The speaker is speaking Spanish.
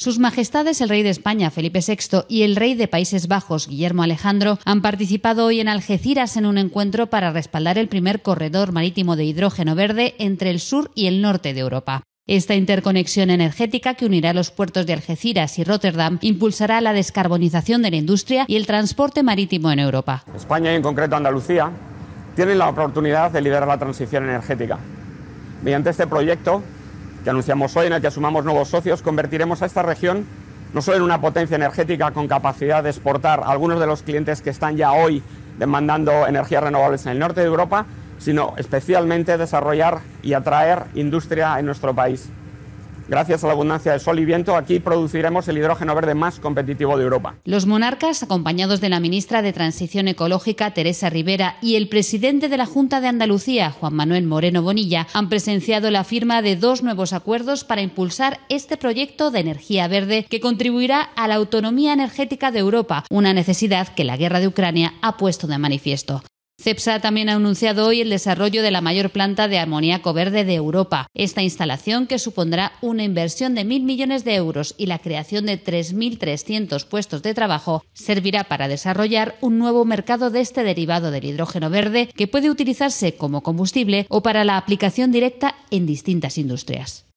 Sus Majestades el Rey de España, Felipe VI, y el Rey de Países Bajos, Guillermo Alejandro, han participado hoy en Algeciras en un encuentro para respaldar el primer corredor marítimo de hidrógeno verde entre el sur y el norte de Europa. Esta interconexión energética que unirá los puertos de Algeciras y Rotterdam impulsará la descarbonización de la industria y el transporte marítimo en Europa. España y en concreto Andalucía tienen la oportunidad de liderar la transición energética. Mediante este proyecto que anunciamos hoy, en el que asumamos nuevos socios, convertiremos a esta región no solo en una potencia energética con capacidad de exportar a algunos de los clientes que están ya hoy demandando energías renovables en el norte de Europa, sino especialmente desarrollar y atraer industria en nuestro país. Gracias a la abundancia de sol y viento, aquí produciremos el hidrógeno verde más competitivo de Europa. Los monarcas, acompañados de la ministra de Transición Ecológica, Teresa Rivera, y el presidente de la Junta de Andalucía, Juan Manuel Moreno Bonilla, han presenciado la firma de dos nuevos acuerdos para impulsar este proyecto de energía verde que contribuirá a la autonomía energética de Europa, una necesidad que la guerra de Ucrania ha puesto de manifiesto. CEPSA también ha anunciado hoy el desarrollo de la mayor planta de amoníaco verde de Europa. Esta instalación, que supondrá una inversión de mil millones de euros y la creación de 3.300 puestos de trabajo, servirá para desarrollar un nuevo mercado de este derivado del hidrógeno verde que puede utilizarse como combustible o para la aplicación directa en distintas industrias.